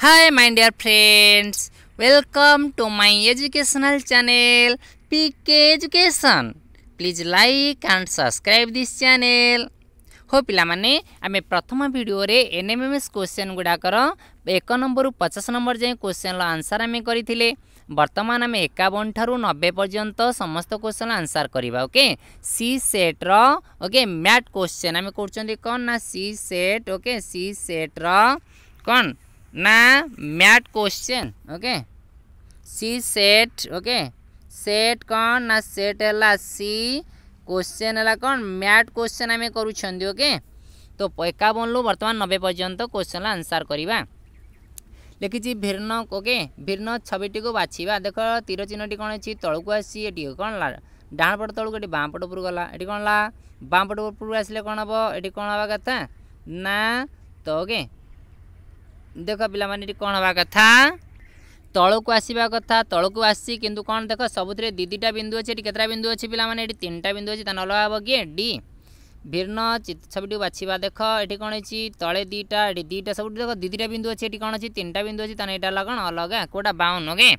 hi my dear friends welcome to my educational channel P K education please like and subscribe this channel हो ପିଲାମାନେ ଆମେ ପ୍ରଥମ ଭିଡ଼ିଓରେ N M M S question ଗୁଡ଼ାକର ଏକ ନମ୍ବରରୁ ପଚାଶ ନମ୍ବର ଯାଏଁ କୋଶ୍ଚେନ୍ର ଆନ୍ସର୍ ଆମେ କରିଥିଲେ ବର୍ତ୍ତମାନ ଆମେ ଏକାବନ ଠାରୁ ନବେ ପର୍ଯ୍ୟନ୍ତ ସମସ୍ତ କୋଶ୍ଚେନ୍ ଆନ୍ସର୍ କରିବା ଓକେ ସି ସେଟ୍ର ଓକେ ମ୍ୟାଟ୍ କୋଶ୍ଚେନ୍ ଆମେ କରୁଛନ୍ତି କ'ଣ ନା ସି ସେଟ୍ ଓକେ ସି ସେଟ୍ର କ'ଣ ना MAT question okay C set okay set कौन ना सेट है सी क्वेश्चन है कौन मैट क्वेश्चन आम करुँच ओके तो एकावन रु बर्तमान नबे पर्यटन क्वेश्चन आंसर करवा लिखी भिन्न ओके भिन्न छविटी को बाछवा देख तीर चिन्हटी कौन अच्छी तौक आसी ये कौन डाण पट तौक ये बाँ पट उपरू गला ये कौन ला बाँ पट उपरू आसिले कौन हम ये कौन हवा कथा ना तो ओके ଦେଖ ପିଲାମାନେ ଏଠି କ'ଣ ହେବା କଥା ତଳକୁ ଆସିବା କଥା ତଳକୁ ଆସିଛି କିନ୍ତୁ କ'ଣ ଦେଖ ସବୁଥିରେ ଦୁଇଟା ବିନ୍ଦୁ ଅଛି ଏଠି କେତେଟା ବିନ୍ଦୁ ଅଛି ପିଲାମାନେ ଏଠି ତିନିଟା ବିନ୍ଦୁ ଅଛି ତା ଅଲଗା ହେବ କିଏ ଡି ଭିନ୍ନ ଛବିଟିକୁ ବାଛିବା ଦେଖ ଏଠି କ'ଣ ହେଇଛି ତଳେ ଦୁଇଟା ଏଠି ଦୁଇଟା ସବୁଠି ଦେଖ ଦୁଇ ଦୁଇଟା ବିନ୍ଦୁ ଅଛି ଏଠି କ'ଣ ଅଛି ତିନିଟା ବିନ୍ଦୁ ଅଛି ତାହେଲେ ଏଇଟା ହେଲା କ'ଣ ଅଲଗା କେଉଁଟା ବାଉନ ଓକେ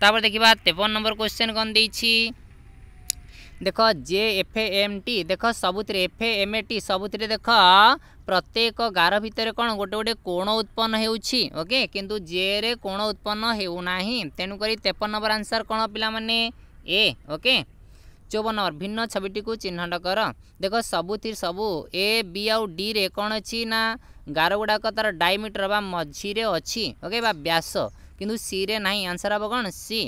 ତାପରେ ଦେଖିବା ତେପନ ନମ୍ବର କ୍ୱେଶ୍ଚନ୍ କ'ଣ ଦେଇଛି দেখ জে এফ এম টি দেখ সবুতিরে এফ এম এ টি সবুতিরে দেখ প্রত্যেক গার ভিতরে কোণ গোটে গোটে কোণ উৎপন্ন হেউছি ওকে কিন্তু জে রে কোণ উৎপন্ন হেউ না তেণুকরি তেপন নম্বর আনসার কোণ পিলা মানে ए ओके चौवन नंबर भिन्न छविटी को चिन्हट कर देख सबुथ सबू ए बी आउ डी रे कौन अच्छी ना गार गुड़ाक तार डायमिटर बा मझीरे अच्छी ओके बा व्यास किंतु सी रे ना आंसर हम कौन सी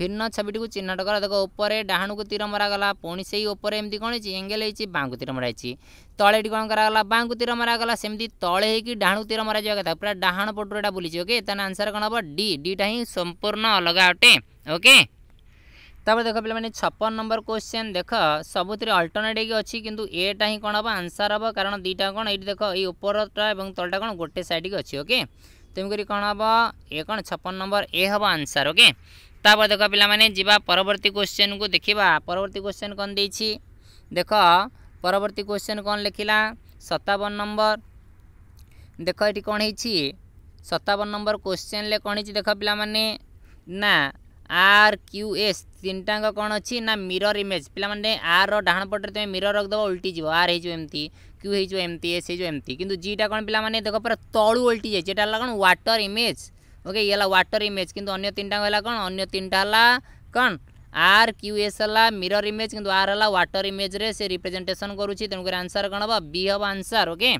ভিন্ন ছবিটিকে চিহ্নট করা দেখ উপরে ডাহাণুকু তীর মরাগলা পুঁ সেই উপরে এমনি কোণ হয়েছে এঙ্গেল হয়েছে বাঁকু তীর মরা হয়েছে তলে এটি কোণ করা বাঁকু তীর মরাগলা সেমতি তলে হয়েকি ডাহাণু তীর মরা যাওয়া কথা পুরা ডাহাণ পটু এটা বুলিছে ওকে তার আনসার কোণ হব ডি ডিটা হি সম্পূর্ণ অলগা অটে ওকে তাপরে দেখ পিলামানে ছপন নম্বর কোশ্চেন দেখ সবুতি অল্টরনেট হয়েকি অছি কিন্তু এটা হি কোণ হব আনসার হব কারণ দুইটা কোণ এইটি দেখ এই উপরটা এবং তলটা কোণ গোটে সাইডকে অছি ওকে তেমকরি কোণ হব এ কোণ ছপন নম্বর এ হব আনসার ওকে ତାପରେ ଦେଖ ପିଲାମାନେ ଯିବା ପରବର୍ତ୍ତୀ କୋଶ୍ଚେନ୍କୁ ଦେଖିବା ପରବର୍ତ୍ତୀ କୋଶ୍ଚେନ୍ କ'ଣ ଦେଇଛି ଦେଖ ପରବର୍ତ୍ତୀ କୋଶ୍ଚେନ୍ କ'ଣ ଲେଖିଲା ସତାବନ ନମ୍ବର ଦେଖ ଏଠି କ'ଣ ହେଇଛି ସତାବନ ନମ୍ବର କୋଶ୍ଚେନ୍ରେ କ'ଣ ହେଇଛି ଦେଖ ପିଲାମାନେ ନା ଆର୍ କ୍ୟୁ ଏସ୍ ତିନିଟାଙ୍କ କ'ଣ ଅଛି ନା ମିରର ଇମେଜ୍ ପିଲାମାନେ ଆର୍ର ଡାହାଣ ପଟରେ ତୁମେ ମିରର ରଖିଦେବ ଓଲଟିଯିବ ଆର୍ ହେଇଯିବ ଏମିତି କ୍ୟୁ ହେଇଯିବ ଏମିତି ଏସ୍ ହେଇଯିବ ଏମିତି କିନ୍ତୁ ଜିଟା କ'ଣ ପିଲାମାନେ ଦେଖ ପୁରା ତଳୁ ଓଲଟି ଯାଇଛି ଏଇଟା ହେଲା କ'ଣ ୱାଟର ଇମେଜ୍ ओके ये व्टर इमेज किंतु अन्य तीन टाइम कौन अन्य तीन टाला कौन आर क्यू एस है मिरर इमेज कि आर है व्टर इमेज्रे से रिप्रेजेटेसन करुच्ची तेणुक आंसर कौन हम बी हम आंसर ओके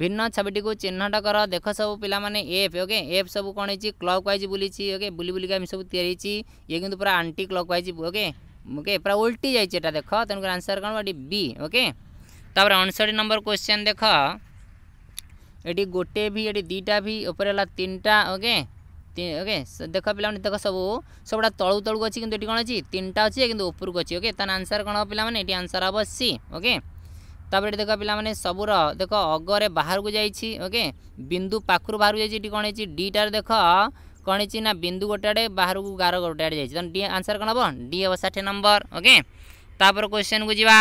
भिन्न छविटी को चिह्नट कर देख सब पाने एफ ओके एफ सब कौन क्लक वाइज बुली ओके बुली बुल सब तैयारी ये कि पूरा anticlockwise okay okay पूरा उल्टी जाइए देख तेणुक आंसर कौन बी ओके तापर नंबर क्वेश्चन देख ये गोटे भी ये दुईटा भी उपर तीन तीन ओके ওকে দেখ পিলামানে দেখ সবু সবুটা তলু তলু অছি কিন্তু এটি কোণ অছি তিনটা অছি কিন্তু উপরকু অছি ওকে তার আনসার কোণ হব পিলামানে এটি আনসার হব সি ওকে তাপরে এটি দেখ পিলামানে সবুর দেখ অগরে বাহারকু যাইছি ওকে বিন্দু পাখরু বাহারকু যাইছি এটি কোণ হয়েছি ডিটার দেখ কোণ হয়েছি না বিন্দু গোটে আড়ে বাহারকু গার গোটে আড়ে যাইছি তখন ডি আনসার কোণ হব ডি হব ষাঠিয়ে নম্বর ওকে তাপরে কোশ্চেন কু যা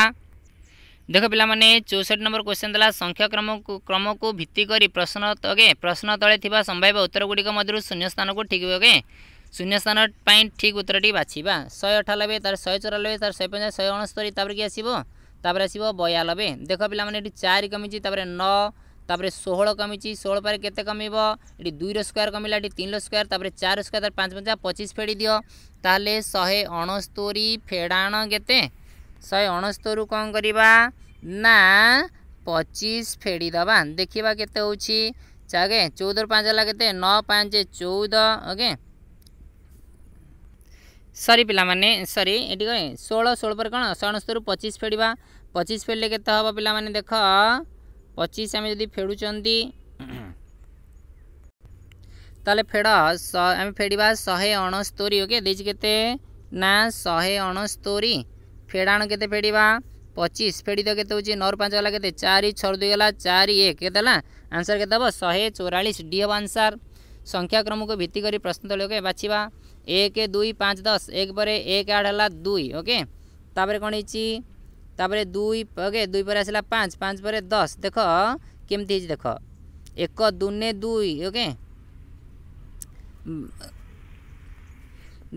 ଦେଖ ପିଲାମାନେ ଚଉଷଠି ନମ୍ବର କ୍ୱେଶ୍ଚନ୍ ଥିଲା ସଂଖ୍ୟା କ୍ରମକୁ କ୍ରମକୁ ଭିତ୍ତି କରି ପ୍ରଶ୍ନ ଅଗେ ପ୍ରଶ୍ନ ତଳେ ଥିବା ସମ୍ଭାବ୍ୟ ଉତ୍ତରଗୁଡ଼ିକ ମଧ୍ୟରୁ ଶୂନ୍ୟ ସ୍ଥାନକୁ ଠିକ୍ ଅଗେ ଶୂନ୍ୟ ସ୍ଥାନ ପାଇଁ ଠିକ୍ ଉତ୍ତରଟି ବାଛିବା ଶହେ ଅଠାନବେ ତା'ର ଶହେ ଚଉରାନବେ ତା'ର ଶହେ ପଞ୍ଚାଶ ଶହେ ଅଣସ୍ତରୀ ତା'ପରେ କି ଆସିବ ତା'ପରେ ଆସିବ ବୟାନବେ ଦେଖ ପିଲାମାନେ ଏଠି ଚାରି କମିଛି ତା'ପରେ ନଅ ତା'ପରେ ଷୋହଳ କମିଛି ଷୋହଳ ପରେ କେତେ କମିବ ଏଠି ଦୁଇର ସ୍କୋୟାର କମିଲା ଏଠି ତିନିର ସ୍କୋୟାର ତା'ପରେ ଚାରି ସ୍କୋୟାର ତା'ପରେ ପାଞ୍ଚ ପଞ୍ଚା ପଚିଶ ଫେଡ଼ି ଦିଅ ତାହେଲେ ଶହେ ଅଣସ୍ତରୀ ଫେଡ଼ାଣ କେତେ ଶହେ ଅଣସ୍ତରୁ କ'ଣ କରିବା ନା ପଚିଶ ଫେଡ଼ିଦେବା ଦେଖିବା କେତେ ହେଉଛି ଚାଗେ ଚଉଦ ପାଞ୍ଚ ହେଲା କେତେ ନଅ ପାଞ୍ଚ ଚଉଦ ଓକେ ସରି ପିଲାମାନେ ସରି ଏଠି କ'ଣ ଷୋହଳ ଷୋହଳ ପରେ କ'ଣ ସମସ୍ତରୁ ପଚିଶ ଫେଡ଼ିବା ପଚିଶ ଫେଡ଼ିଲେ କେତେ ହେବ ପିଲାମାନେ ଦେଖ ପଚିଶ ଆମେ ଯଦି ଫେଡ଼ୁଛନ୍ତି ତାହେଲେ ଫେଡ଼ ଆମେ ଫେଡ଼ିବା ଶହେ ଅଣସ୍ତୋରି ଓକେ ଦେଇଛି କେତେ ନା ଶହେ ଅଣସ୍ତୋରି ଫେଡ଼ାଣ କେତେ ଫେଡ଼ିବା पचिश फेड़ी तो के नौ पाँच गला के चार छर दुई गला चार एक के आंसर के हम शहे चौरास डी हम आंसर संख्या क्रम को भित्तिक प्रश्न ओके बाछा एक दुई पाँच दस एक पर एक आठ है दुई ओके तापर कौन तापर दुई ओके दुई पर आसला पाँच पाँच पर दस देख केमती देख एक दुने दुई ओके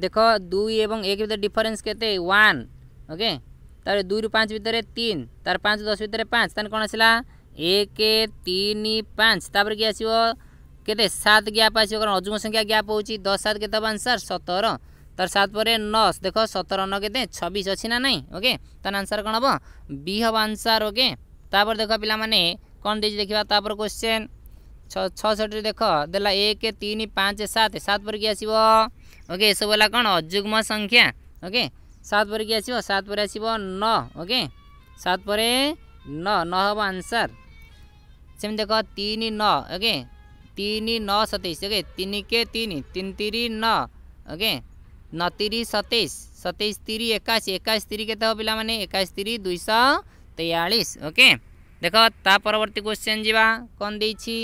देख दुई एवं एक भितर डिफरेन्स के ओके तार दुई रु पाँच भितर तीन तार पाँच दस भितर पाँच तेज कौन आसला एक तीन पाँच तापर किए आस सात ग्याप आस अजुम संख्या ग्याप हो दस सात के आंसर सतर तार सात पर नस देख सतर न के छबिश अच्छी ना नहीं ओके तार आंसर कौन हम बी हम आंसर ओके तापर देख पे कौन दे देखा तापर क्वेश्चन छठी देख दे एक तीन पाँच सात सात पर किए आस ओके सब कौन अजुग्म संख्या ओके ସାତ ପରେ କି ଆସିବ ସାତ ପରେ ଆସିବ ନଅ ଓକେ ସାତ ପରେ ନଅ ନଅ ହେବ ଆନ୍ସର୍ ସେମିତି ଦେଖ ତିନି ନଅ ଓକେ ତିନି ନଅ ସତେଇଶ ଓକେ ତିନି କେ ତିନି ତିନି ତିରି ନଅ ଓକେ ନଅ ତିରି ସତେଇଶ ସତେଇଶ ତିରି ଏକାଅଶୀ ଏକାଅଶୀ ତିରି କେତେ ହେବ ପିଲାମାନେ ଏକାଅଶୀ ତିରି ଦୁଇଶହ ତେୟାଳିଶ ଓକେ ଦେଖ ତା ପରବର୍ତ୍ତୀ କ୍ୱେଶ୍ଚନ୍ ଯିବା କ'ଣ ଦେଇଛି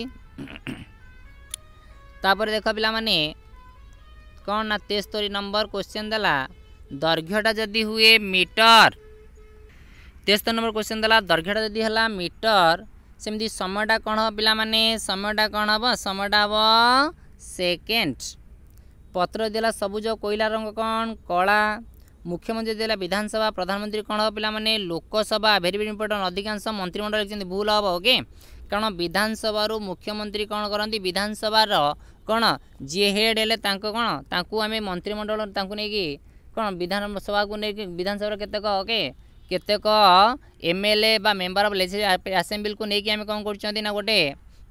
ତାପରେ ଦେଖ ପିଲାମାନେ କ'ଣ ନା ତେସ୍ତରୀ ନମ୍ବର କ୍ୱେଶ୍ଚନ୍ ଦେଲା ଦୈର୍ଘ୍ୟଟା ଯଦି ହୁଏ ମିଟର ତେସ୍ତରୀ ନମ୍ବର କ୍ୱେଶ୍ଚିନ୍ ଦେଲା ଦୈର୍ଘ୍ୟଟା ଯଦି ହେଲା ମିଟର ସେମିତି ସମୟଟା କ'ଣ ହେବ ପିଲାମାନେ ସମୟଟା କ'ଣ ହେବ ସମୟଟା ହେବ ସେକେଣ୍ଡ ପତ୍ର ଦେଲା ସବୁଜ କୋଇଲା ରଙ୍ଗ କ'ଣ କଳା ମୁଖ୍ୟମନ୍ତ୍ରୀ ଦେଲା ବିଧାନସଭା ପ୍ରଧାନମନ୍ତ୍ରୀ କ'ଣ ହେବ ପିଲାମାନେ ଲୋକସଭା ଭେରି ଭେରି ଇମ୍ପୋର୍ଟାଣ୍ଟ ଅଧିକାଂଶ ମନ୍ତ୍ରିମଣ୍ଡଳ ଲେଖିଛନ୍ତି ଭୁଲ ହେବ ଓକେ କାରଣ ବିଧାନସଭାରୁ ମୁଖ୍ୟମନ୍ତ୍ରୀ କ'ଣ କରନ୍ତି ବିଧାନସଭାର କ'ଣ ଯିଏ ହେଡ଼୍ ହେଲେ ତାଙ୍କ କ'ଣ ତାଙ୍କୁ ଆମେ ମନ୍ତ୍ରିମଣ୍ଡଳ ତାଙ୍କୁ ନେଇକି କ'ଣ ବିଧାନସଭାକୁ ନେଇକି ବିଧାନସଭାର କେତେକ ଓକେ କେତେକ ଏମ୍ଏଲ୍ଏ ବା ମେମ୍ବର ଅଫ୍ ଲେଜିସ୍ଲେଟିଭ୍ ଆସେମ୍ବ୍ଲିକୁ ନେଇକି ଆମେ କ'ଣ କରୁଛନ୍ତି ନା ଗୋଟେ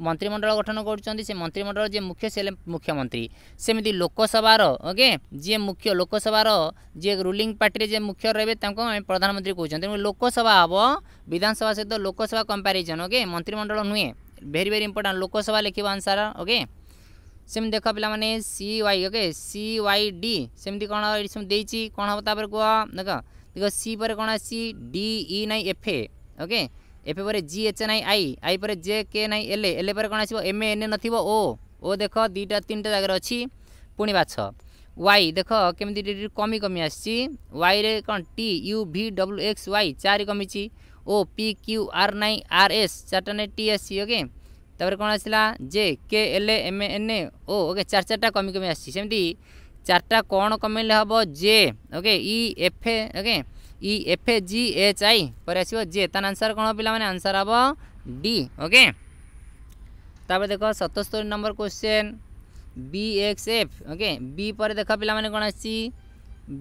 ମନ୍ତ୍ରିମଣ୍ଡଳ ଗଠନ କରୁଛନ୍ତି ସେ ମନ୍ତ୍ରିମଣ୍ଡଳ ଯିଏ ମୁଖ୍ୟ ସେ ମୁଖ୍ୟମନ୍ତ୍ରୀ ସେମିତି ଲୋକସଭାର ଓକେ ଯିଏ ମୁଖ୍ୟ ଲୋକସଭାର ଯିଏ ରୁଲିଂ ପାର୍ଟିରେ ଯିଏ ମୁଖ୍ୟ ରହିବେ ତାଙ୍କୁ ଆମେ ପ୍ରଧାନମନ୍ତ୍ରୀ କହୁଛନ୍ତି ତେଣୁ ଲୋକସଭା ହେବ ବିଧାନସଭା ସହିତ ଲୋକସଭା କମ୍ପାରିଜନ୍ ଓକେ ମନ୍ତ୍ରିମଣ୍ଡଳ ନୁହେଁ ଭେରି ଭେରି ଇମ୍ପୋର୍ଟାଣ୍ଟ ଲୋକସଭା ଲେଖିବ ଆନ୍ସର ଓକେ ସେମିତି ଦେଖ ପିଲାମାନେ C Y okay C Y D ସେମିତି କ'ଣ ଏଠି ସବୁ ଦେଇଛି କ'ଣ ହେବ ତାପରେ କୁହ ଦେଖ ଦେଖ ସି ପରେ କ'ଣ ଆସିଛି ଡି ଇ ନାଇଁ F A okay F A ପରେ ଜି ଏଚ୍ ନାଇଁ ଆଇ ଆଇ ପରେ ଜେ କେ ନାଇଁ ଏଲ୍ ଏ ଏଲ୍ ପରେ କ'ଣ ଆସିବ ଏମ୍ ଏ ଏନ୍ ନଥିବ ଓ ଓ ଦେଖ ଦୁଇଟା ତିନିଟା ଜାଗାରେ ଅଛି ପୁଣି ବାଛ ୱାଇ ଦେଖ କେମିତି କମି କମି ଆସିଛି ୱାଇରେ କ'ଣ T U V W X Y ଚାରି କମିଛି ଓ ପି କ୍ୟୁ ଆର୍ ନାଇଁ ଆର୍ ଏସ୍ ଚାରିଟା ନାଇଁ ଟି ଏସ୍ ସି ଓକେ ତାପରେ କ'ଣ ଆସିଲା J K L M N A O okay ଚାରି ଚାରିଟା କମି କମି ଆସିଛି ସେମିତି ଚାରିଟା କ'ଣ କମେଇଲେ ହେବ J okay E F A okay E F A G H I ପରେ ଆସିବ ଜେ ତାର ଆନ୍ସର୍ କ'ଣ ପିଲାମାନେ ଆନ୍ସର୍ ହେବ ଡି ଓକେ ତାପରେ ଦେଖ ସତସ୍ତରୀ number question B X F okay B পরে দেখ পিলামানে কোণ আসছি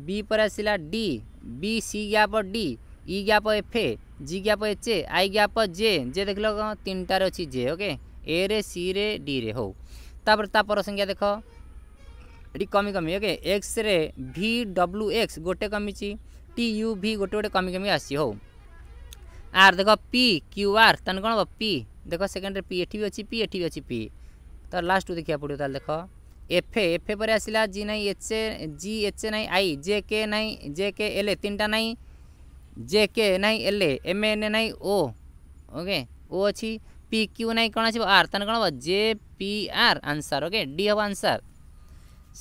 বি পরে আসিলা D B C gap D E gap F A G gap H A I gap J J দেখল তিনটার অছি জে ওকে ए रे सी रे डी रे होपर तापर संख्या देख कमी कमी ओके एक्स रे भि डब्ल्यू एक्स गोटे कमी टी यू भि गोटे गोटे कमी कमी आसी हो आर देख पी क्यू आर तेन कौन हम पी देख सेकेंड पी एटी भी अच्छी पी एटी भी अच्छी पी तो लास्ट को देखा पड़ो देख एफ ए पर आसला जी नाई H A ji H A ना आई जे के ना जे के एल ए तीन टा ना जे के ना एल एम एन ए ना ओके ओ अच्छी पी क्यू ना କ'ଣ ଆସିବ ଆର୍ ତାହେଲେ କ'ଣ ହେବ J P R answer okay D ହେବ ଆନ୍ସର୍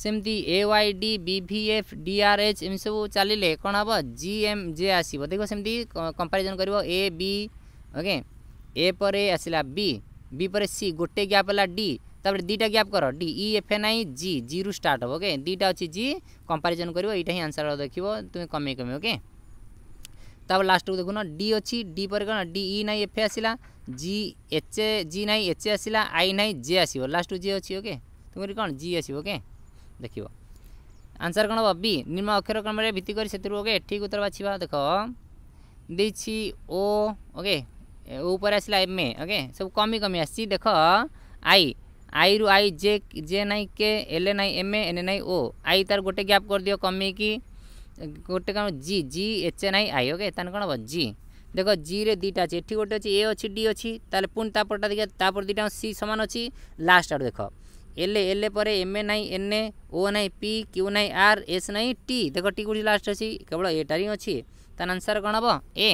ସେମିତି A Y D B V F D R H ଏମିତି ସବୁ ଚାଲିଲେ କ'ଣ ହେବ ଜି ଏମ୍ ଜେ ଆସିବ ଦେଖିବ ସେମିତି କମ୍ପାରିଜନ୍ କରିବ ଏ ବି ଓକେ ଏ ପରେ ଆସିଲା ବି ବି ପରେ ସି ଗୋଟେ ଗ୍ୟାପ୍ ହେଲା ଡି ତାପରେ ଦୁଇଟା ଗ୍ୟାପ୍ କର D E F N I G ଜିରୁ ଷ୍ଟାର୍ଟ ହେବ ଓକେ ଦୁଇଟା ଅଛି ଜି କମ୍ପାରିଜନ୍ କରିବ ଏଇଟା ହିଁ ଆନ୍ସର୍ ଦେଖିବ ତୁମେ କମେଇ କମେଇ ଓକେ ତାପରେ ଲାଷ୍ଟକୁ ଦେଖୁନ ଡି ଅଛି ଡି ପରେ କ'ଣ ଡି ଇ ନାଇଁ ଏଫ୍ ଆସିଲା जि एच ए जि नाई एच ए आसला आई नाई जे आस लास्ट जे अच्छी ओके तुम कौन जी आस ओके देख आंसर कौन हम बी निम्न अक्षर क्रम भित्तिक ओके ठीक उत्तर बाछ देख दी ओ ओके ऊपर आसला एम ए ओके सब कमी कमी आस देख आई आई रु आई जे जे नाई के एल ए नाई एम एन ए नाई ओ आई तार गोटे गैप कर दियो कमी कि गोटे कौन जी जी एच ए नाई आई ओके कौन हाँ जी দেখ জিরে দুইটা আছে এটি গোটে অছি এ অছি ডি অছি তাহলে পুনি তাপরটা দেখে তাপর দুইটা সি সমান অছি লাস্ট আড়ু দেখ এলে এলে পরে এম এ নাই এন এ ও নাই পি কিউ নাই আর এস নাই টি দেখ টি কোটি লাস্ট অছি কেবল এটার ହିଁ ଅଛି তার আনসার কোণ হব এ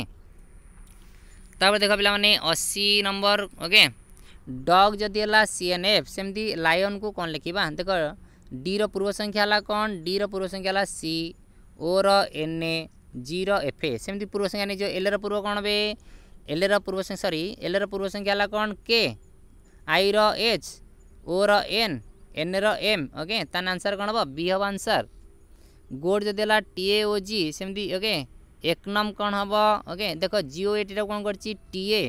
তাপরে দেখ পিলামানে অশী নম্বর ওকে ডগ যদি হল সি এন এফ সেমতি লায়ন কু কোণ লেখিবা দেখ ডি র পূর্ব সংখ্যা হল কোণ ডি র পূর্ব সংখ্যা হল সি ଓ ର ଏନ୍ ଏ ଜିର ଏଫ୍ ଏ ସେମିତି ପୂର୍ବ ସଂଖ୍ୟା ନେଇଯିବ ଏଲ୍ଏର ପୂର୍ବ କ'ଣ ବେ ଏଲ୍ଏର ପୂର୍ବ ସରି ଏଲ୍ଏର ପୂର୍ବ ସଂଖ୍ୟା ହେଲା କ'ଣ କେ ଆଇର ଏଚ୍ ଓର ଏନ୍ ଏନ୍ଏର ଏମ୍ ଓକେ ତାର ଆନ୍ସର୍ କ'ଣ ହେବ ବି ହେବ ଆନ୍ସର୍ ଗୋଡ଼ ଯଦି ହେଲା ଟି ଏ ଓ ଜି ସେମିତି ଓକେ ଏକ ନମ୍ କ'ଣ ହେବ ଓକେ ଦେଖ ଜିଓ ଏଟିର କ'ଣ କରିଛି ଟି ଏ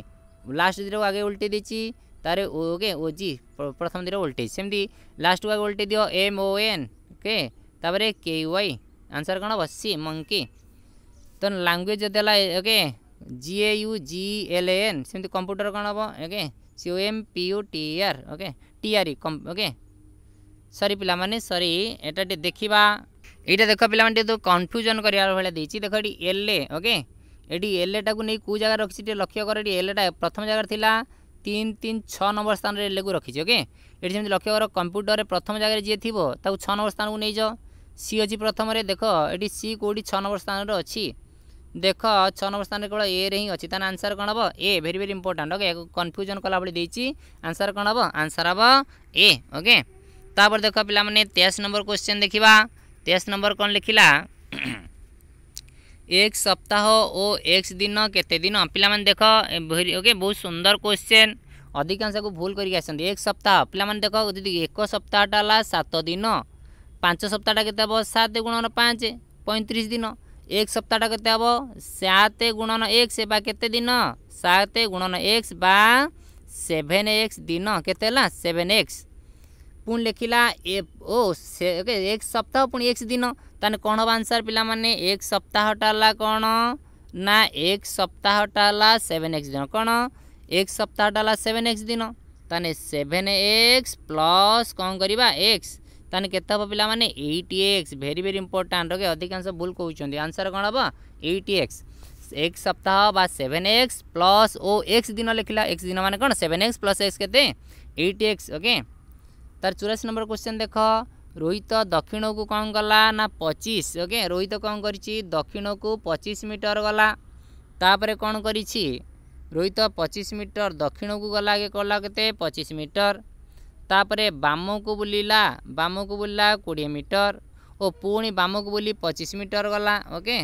ଲାଷ୍ଟ ଦୁଇଟାକୁ ଆଗେ ଓଲଟେଇ ଦେଇଛି ତାର ଓକେ ଓ ଜି ପ୍ରଥମ ଦୁଇଟା ଓଲଟେଇ ସେମିତି ଲାଷ୍ଟକୁ ଆଗେ ଓଲଟେଇ ଦିଅ ଏମ୍ ଓ ଏନ୍ ଓକେ ତାପରେ କେ ୱାଇ ଆନ୍ସର୍ କ'ଣ ହେବ ସି ମଙ୍କି ତ ଲାଙ୍ଗୁଏଜ୍ ଯଦି ହେଲା okay G A U G L A N ସେମିତି କମ୍ପ୍ୟୁଟର କ'ଣ ହେବ okay C O M P U T R okay T R E okay sorry ପିଲାମାନେ ସରି ଏଇଟା ଟିକେ ଦେଖିବା এইটা দেখ পিলামানে টিকে কনফ্যুজন করার ভাল দিয়েছি দেখ এটি এলএ ওকে এটি এলএটা নিয়ে কেউ জায়গায় রাখছি টিকে লক্ষ্য কর এটি এলএটা প্রথম জায়গায় লা তিন তিন ছ নম্বর স্থানের এলএকু রাখিছি ওকে এটি যেমন লক্ষ্য কর কম্পুটরের প্রথম জায়গায় যে থাকবে তাকে ছ নম্বর স্থানক নিয়ে যাও সি অছি প্রথমে দেখ এটি সি কোটি ছ নম্বর স্থানের অছি देख छ नंबर स्थान केवल ए रे ही अच्छी आंसर कौन हम a very very important okay confusion कलाभली आंसर कौन हम आंसर हम ए ओके तापर देख पे तेईस नंबर क्वेश्चन देखा तेईस नंबर कौन लिखला एक सप्ताह ओ एक दिन केते दिन पे देख ओके बहुत सुंदर क्वेश्चन अधिकांश को भूल करके एक सप्ताह पे देख दीदी एक सप्ताहटा सात दिन पांच सप्ताहटा के सात गुण पाँच पैंतीस दिन एक सप्ताहटा केते हबो 7 गुणन 1 बा केते दिन 7 गुणन 1 बा सेभेन एक्स दिन केवेन एक्स 7x पुण लिखिला ओ एक सप्ताह पुणी एक्स दिन ते कौन हम आंसर पे एक सप्ताहटा है कौन ना एक सप्ताहटा है सेवेन एक्स दिन कौन एक सप्ताहटा है सेवेन एक्स दिन ताने सेवेन एक्स प्लस कौन करवा एक्स ତାହେଲେ କେତେ ହେବ ପିଲାମାନେ ଏଇଟି X very very important okay ଅଧିକାଂଶ ଭୁଲ କହୁଛନ୍ତି ଆନ୍ସର୍ କ'ଣ ହେବ ଏଇଟି ଏକ୍ସ এক সপ্তাহ বা সেভেন এক্স প্লস ও এক্স দিন লিখিলা এক্স দিন মানে কোণ সেভেন এক্স প্লস এক্স কেতে এইট এক্স ওকে তার চুরাশি নম্বর কোশ্চেন দেখ রোহিত দক্ষিণকু কম গলা না পঁচিশ ওকে রোহিত কম করেছি দক্ষিণকু পঁচিশ মিটর গলা তাপরে কম করেছি রোহিত পঁচিশ মিটর দক্ষিণকু গলা আগে কলা কেতে পঁচিশ মিটর ତାପରେ ବାମକୁ ବୁଲିଲା ବାମକୁ ବୁଲିଲା କୋଡ଼ିଏ ମିଟର ଓ ପୁଣି ବାମକୁ ବୁଲି ପଚିଶ ମିଟର ଗଲା ଓକେ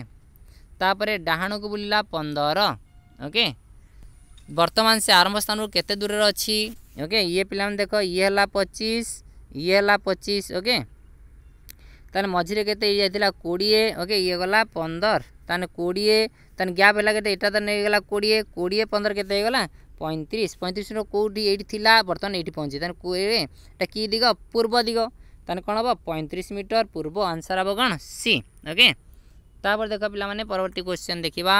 ତାପରେ ଡାହାଣକୁ ବୁଲିଲା ପନ୍ଦର ଓକେ ବର୍ତ୍ତମାନ ସେ ଆରମ୍ଭ ସ୍ଥାନରୁ କେତେ ଦୂରରେ ଅଛି ଓକେ ଇଏ ପିଲାମାନେ ଦେଖ ଇଏ ହେଲା ପଚିଶ ଇଏ ହେଲା ପଚିଶ ଓକେ ତାହେଲେ ମଝିରେ କେତେ ଇଏ ଯାଇଥିଲା କୋଡ଼ିଏ ଓକେ ଇଏ ଗଲା ପନ୍ଦର ତାହେଲେ କୋଡ଼ିଏ ତାହେଲେ ଗ୍ୟାପ୍ ହେଲା କେତେ ଏଇଟା ତ ନେଇଗଲା କୋଡ଼ିଏ କୋଡ଼ିଏ ପନ୍ଦର କେତେ ହେଇଗଲା पैंतीस पैंतीस कौटी ये बर्तमान ये पहुंचे तेनालीटा कि दिग पूर्व दिग तेनाली कौन हम पैंतीस मीटर पूर्व आंसर हम कौन सी ओके तापर देख पाने परवर्त क्वेश्चन देखा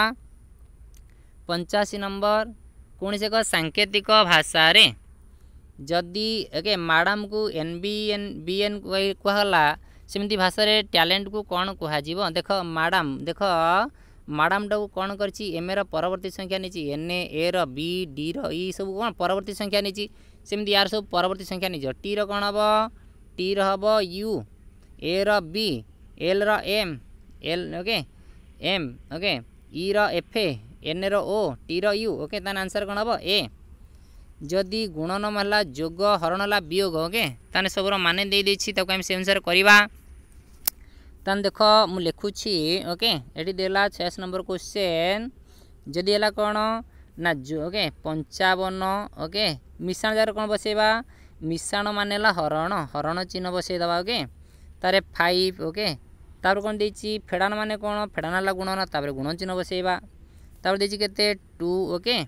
पंचाशी नंबर कौन से एक सांकेतिक भाषा जदि ओके मैडम को N B N B N कहला सेमती भाषा टैलेंट को कौन कह देख मैडम देख ମ୍ୟାଡ଼ାମଟାକୁ କ'ଣ କରିଛି ଏମ୍ଏର ପରବର୍ତ୍ତୀ ସଂଖ୍ୟା ନେଇଛି ଏନ୍ ଏ ଏର ବି ଡିର ଇ ସବୁ କ'ଣ ପରବର୍ତ୍ତୀ ସଂଖ୍ୟା ନେଇଛି ସେମିତି ଏହାର ସବୁ ପରବର୍ତ୍ତୀ ସଂଖ୍ୟା ନେଇଛ ଟିର କ'ଣ ହେବ ଟିର ହେବ ୟୁ ଏର ବି ଏଲ୍ର M L okay M okay ଇର ଏଫ୍ ଏ ଏନ୍ର ଓ ଟିର ୟୁ ଓକେ ତାହେଲେ ଆନ୍ସର୍ କ'ଣ ହେବ ଏ ଯଦି ଗୁଣନମ ହେଲା ଯୋଗ ହରଣ ହେଲା ବିୟୋଗ ଓକେ ତାହେଲେ ସବୁର ମାନେ ଦେଇଦେଇଛି ତାକୁ ଆମେ ସେ ଅନୁସାରେ କରିବା তখন দেখ মু লেখুছি ওকে এটি দেলা ছয়াশি নম্বর কোশ্চেন যদি হল কোণ না ওকে পঞ্চাবন ওকে মিশ্রণ জায়গায় কোণ বসাইবা মিশ্রণ মানে হল হরণ হরণ চিহ্ন বসাই দেওয়া ওকে তার ফাইভ ওকে তারপরে কোণ দিয়েছি ফেড়ান মানে কোণ ফেড়ান হল গুণন তাপরে গুণ চিহ্ন বসাইবা তারপরে দিয়েছি কেতে টু ওকে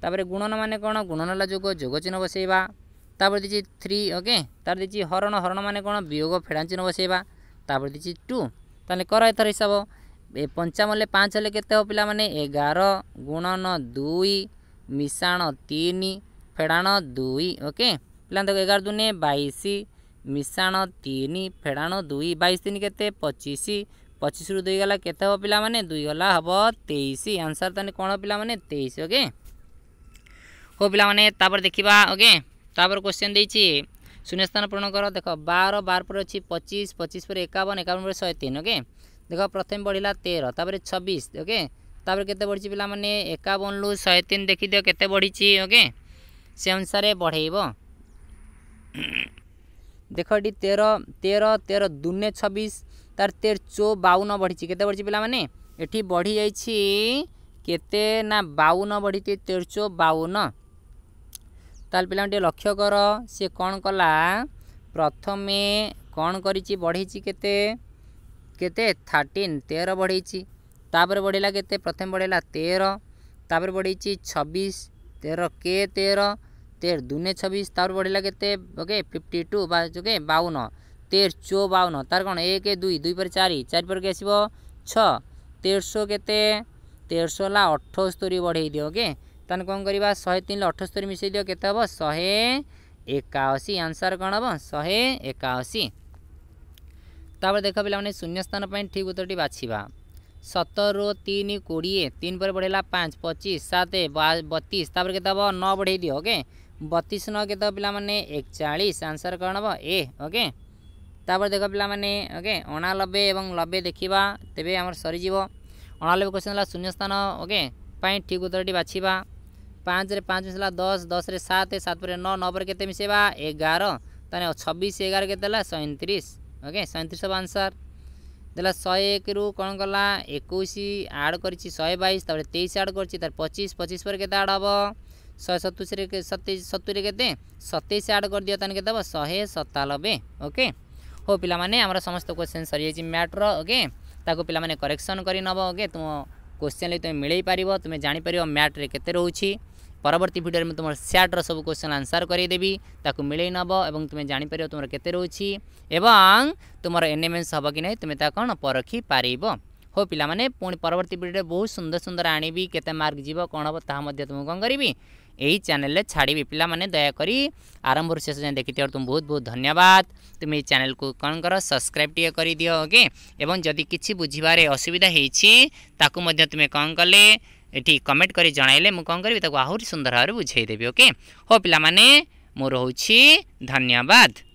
তাপরে গুণন মানে কোণ গুণন হল যোগ যোগ চিহ্ন বসাইবা তারপরে দিয়েছি থ্রি ওকে তার দিয়েছি হরণ হরণ মানে কোণ বিয়োগ ফেড়ান চিহ্ন বসাইবা ତାପରେ ଦେଇଛି ଟୁ ତାହେଲେ କର ଏଥର ହିସାବ ଏ ପଞ୍ଚାବନରେ ପାଞ୍ଚ ହେଲେ କେତେ ହେବ ପିଲାମାନେ ଏଗାର ଗୁଣନ ଦୁଇ ମିଶାଣ ତିନି ଫେଡ଼ାଣ ଦୁଇ ଓକେ ପିଲାମାନେ ଦେଖ ଏଗାର ଦୁନେ ବାଇଶ ମିଶାଣ ତିନି ଫେଡ଼ାଣ ଦୁଇ ବାଇଶ ତିନି କେତେ ପଚିଶ ପଚିଶରୁ ଦୁଇ ଗଲା କେତେ ହେବ ପିଲାମାନେ ଦୁଇ ଗଲା ହେବ ତେଇଶ ଆନ୍ସର୍ ତାହେଲେ କ'ଣ ପିଲାମାନେ ତେଇଶ ଓକେ ହଉ ପିଲାମାନେ ତାପରେ ଦେଖିବା ଓକେ ତାପରେ କ୍ୱେଶ୍ଚନ୍ ଦେଇଛି শূন্যস্থান পূরণ কর দেখ বার বার পরে অছি পঁচিশ পঁচিশ পরে একাবন একাবন পরে শহে তিন ওকে দেখ প্রথমে বড়া তের তাপরে ছবিশ ওকে তাপরে কেতে বড়ছে পিলা মানে একাবন রু শহে তিন দেখি দিও কেতে বড়ছে ওকে সে অনুসারে বড়াইব দেখ এটি তের তের তের দুনে ছবিশ তার তের চো বাউন বড়ছে কেতে বড়ছে পিলা মানে এটি বড়ি যাইছি কেতে না বাউন বড়ি তেরচো বাউন ତାହେଲେ ପିଲାମାନେ ଟିକେ ଲକ୍ଷ୍ୟ କର ସିଏ କ'ଣ କଲା ପ୍ରଥମେ କ'ଣ କରିଛି ବଢ଼େଇଛି କେତେ କେତେ ଥାର୍ଟିନ୍ ତେର ବଢ଼େଇଛି ତାପରେ ବଢ଼େଇଲା କେତେ ପ୍ରଥମେ ବଢ଼େଇଲା ତେର ତାପରେ ବଢ଼େଇଛି ଛବିଶ ତେର କେ ତେର তের দুনে ছবিশ তার বড়িলা কেতে ওকে ফিফটি টু বা ওকে বাউন তের চো বাউন তার কোণ এক দুই দুই পরে চারি চারি পরে কি আসব ছ তেরশো কেতে তেরশো হল অঠস্তরি বড়াই দিও ওকে ତାହେଲେ କ'ଣ କରିବା ଶହେ ତିନିରେ ଅଠସ୍ତରୀ ମିଶାଇ ଦିଅ କେତେ ହେବ ଶହେ ଏକାଅଶୀ ଆନ୍ସର୍ କ'ଣ ହେବ ଶହେ ଏକାଅଶୀ ତାପରେ ଦେଖ ପିଲାମାନେ ଶୂନ୍ୟସ୍ଥାନ ପାଇଁ ଠିକ୍ ଉତ୍ତରଟି ବାଛିବା ସତରରୁ ତିନି କୋଡ଼ିଏ ତିନି ପରେ ବଢ଼େଇଲା ପାଞ୍ଚ ପଚିଶ ସାତ ବତିଶ ତାପରେ କେତେ ହେବ ନଅ ବଢ଼େଇ ଦିଅ ଓକେ ବତିଶ ନଅ କେତେ ପିଲାମାନେ ଏକଚାଳିଶ ଆନ୍ସର୍ କ'ଣ ହେବ ଏ ଓକେ ତାପରେ ଦେଖ ପିଲାମାନେ ଓକେ ଅଣାନବେ ଏବଂ ନବେ ଦେଖିବା ତେବେ ଆମର ସରିଯିବ ଅଣାନବେ କୋଶ୍ଚିନ୍ ହେଲା ଶୂନ୍ୟସ୍ଥାନ ଓକେ ପାଇଁ ଠିକ୍ ଉତ୍ତରଟି ବାଛିବା पाँच रे पाँच मिसला दस दस रे सात सात पर नौ नौ पर केते मिसेबा एगार तने छब्बिस एगार के ओके सैंतीस सब आंसर देला शहे एक रु कौन गला आड कर शहे बैश तेईस आड कर पर आड हे शहे सतुरी सतुरी के सतैश आड कर दियो के ओके हो पिलाने समस्त क्वेश्चन सरी मैट्र ओके ताको करेक्सन करेक्शन करनब ओके तुम क्वेश्चन तुम मिले पार तुम जापर ପରବର୍ତ୍ତୀ ଭିଡ଼ିଓରେ ମୁଁ ତୁମର ସ୍ୟାଟ୍ର ସବୁ କ୍ୱେଶ୍ଚନ୍ ଆନ୍ସର୍ କରିଦେବି ତାକୁ ମିଳେଇ ନେବ ଏବଂ ତୁମେ ଜାଣିପାରିବ ତୁମର କେତେ ରହୁଛି ଏବଂ ତୁମର ଏନ୍ଏମ୍ଏନ୍ସ ହେବ କି ନାହିଁ ତୁମେ ତାହା କ'ଣ ପରଖିପାରିବ ହଉ ପିଲାମାନେ ପୁଣି ପରବର୍ତ୍ତୀ ଭିଡ଼ିଓରେ ବହୁତ ସୁନ୍ଦର ସୁନ୍ଦର ଆଣିବି କେତେ ମାର୍କ ଯିବ କ'ଣ ହେବ ତାହା ମଧ୍ୟ ତୁମକୁ କ'ଣ କରିବି ଏହି ଚ୍ୟାନେଲରେ ଛାଡ଼ିବି ପିଲାମାନେ ଦୟାକରି ଆରମ୍ଭରୁ ଶେଷ ଯାଏଁ ଦେଖିଥିବାରୁ ତୁମକୁ ବହୁତ ବହୁତ ଧନ୍ୟବାଦ ତୁମେ ଏହି ଚ୍ୟାନେଲକୁ କ'ଣ କର ସବସ୍କ୍ରାଇବ୍ ଟିକେ କରିଦିଅ ଓକେ ଏବଂ ଯଦି କିଛି ବୁଝିବାରେ ଅସୁବିଧା ହେଇଛି ତାକୁ ମଧ୍ୟ ତୁମେ କ'ଣ କଲେ ଏଠି କମେଣ୍ଟ କରି ଜଣାଇଲେ ମୁଁ କ'ଣ କରିବି ତାକୁ ଆହୁରି ସୁନ୍ଦର ଭାବରେ ବୁଝାଇଦେବି ଓକେ ହଉ ପିଲାମାନେ ମୋର ହେଉଛି ଧନ୍ୟବାଦ